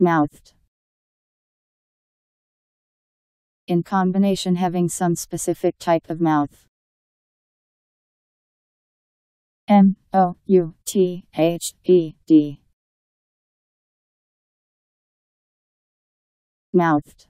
mouthed. In combination having some specific type of mouth. M O U T H E D Mouthed